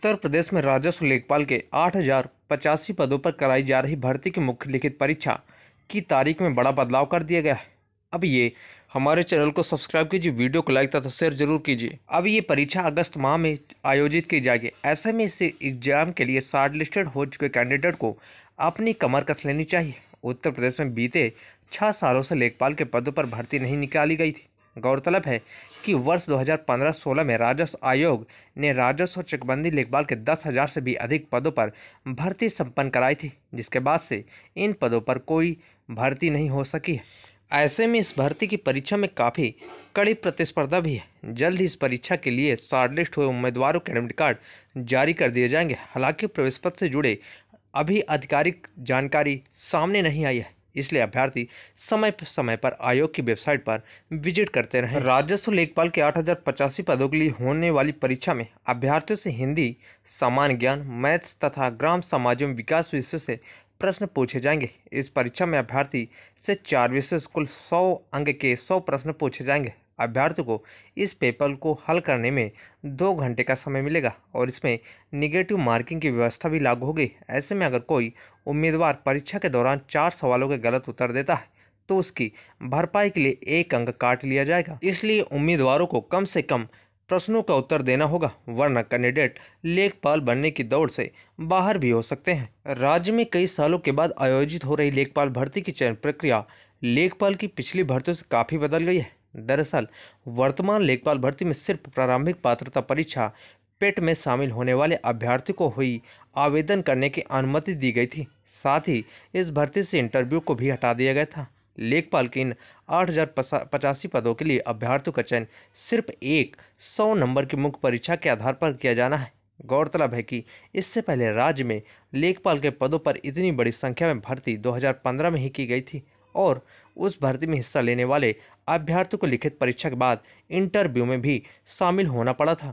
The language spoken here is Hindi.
उत्तर प्रदेश में राजस्व लेखपाल के आठ हजार पचासी पदों पर कराई जा रही भर्ती की मुख्य लिखित परीक्षा की तारीख में बड़ा बदलाव कर दिया गया है अब ये हमारे चैनल को सब्सक्राइब कीजिए वीडियो को लाइक तथा शेयर जरूर कीजिए अब ये परीक्षा अगस्त माह में आयोजित की जाएगी ऐसे में इस एग्जाम के लिए शार्ट लिस्टेड हो चुके कैंडिडेट को अपनी कमर कस लेनी चाहिए उत्तर प्रदेश में बीते छः सालों से लेखपाल के पदों पर भर्ती नहीं निकाली गई थी गौरतलब है कि वर्ष 2015-16 में राजस्व आयोग ने राजस्व और चकबंदी लेखपाल के दस हजार से भी अधिक पदों पर भर्ती संपन्न कराई थी जिसके बाद से इन पदों पर कोई भर्ती नहीं हो सकी है ऐसे में इस भर्ती की परीक्षा में काफ़ी कड़ी प्रतिस्पर्धा भी है जल्द ही इस परीक्षा के लिए शॉर्टलिस्ट हुए उम्मीदवारों के एडमिट कार्ड जारी कर दिए जाएंगे हालांकि प्रवेश पत्र से जुड़े अभी आधिकारिक जानकारी सामने नहीं आई है इसलिए अभ्यर्थी समय समय पर आयोग की वेबसाइट पर विजिट करते रहें राजस्व लेखपाल के आठ पदों के लिए होने वाली परीक्षा में अभ्यर्थियों से हिंदी सामान्य ज्ञान मैथ्स तथा ग्राम समाज एवं विकास विषय से प्रश्न पूछे जाएंगे इस परीक्षा में अभ्यर्थी से चार विषय कुल सौ अंक के सौ प्रश्न पूछे जाएंगे अभ्यर्थी को इस पेपर को हल करने में दो घंटे का समय मिलेगा और इसमें निगेटिव मार्किंग की व्यवस्था भी लागू होगी ऐसे में अगर कोई उम्मीदवार परीक्षा के दौरान चार सवालों के गलत उत्तर देता है तो उसकी भरपाई के लिए एक अंक काट लिया जाएगा इसलिए उम्मीदवारों को कम से कम प्रश्नों का उत्तर देना होगा वरना कैंडिडेट लेखपाल बनने की दौड़ से बाहर भी हो सकते हैं राज्य में कई सालों के बाद आयोजित हो रही लेखपाल भर्ती की चयन प्रक्रिया लेखपाल की पिछली भर्तियों से काफ़ी बदल गई है दरअसल वर्तमान लेखपाल भर्ती में सिर्फ प्रारंभिक पात्रता परीक्षा पेट में शामिल होने वाले अभ्यर्थी को हुई आवेदन करने की अनुमति दी गई थी साथ ही इस भर्ती से इंटरव्यू को भी हटा दिया गया था लेखपाल के इन आठ पदों के लिए अभ्यर्थियों का चयन सिर्फ एक सौ नंबर की मुख्य परीक्षा के आधार पर किया जाना है गौरतलब है कि इससे पहले राज्य में लेखपाल के पदों पर इतनी बड़ी संख्या में भर्ती 2015 में ही की गई थी और उस भर्ती में हिस्सा लेने वाले अभ्यर्थियों को लिखित परीक्षा के बाद इंटरव्यू में भी शामिल होना पड़ा था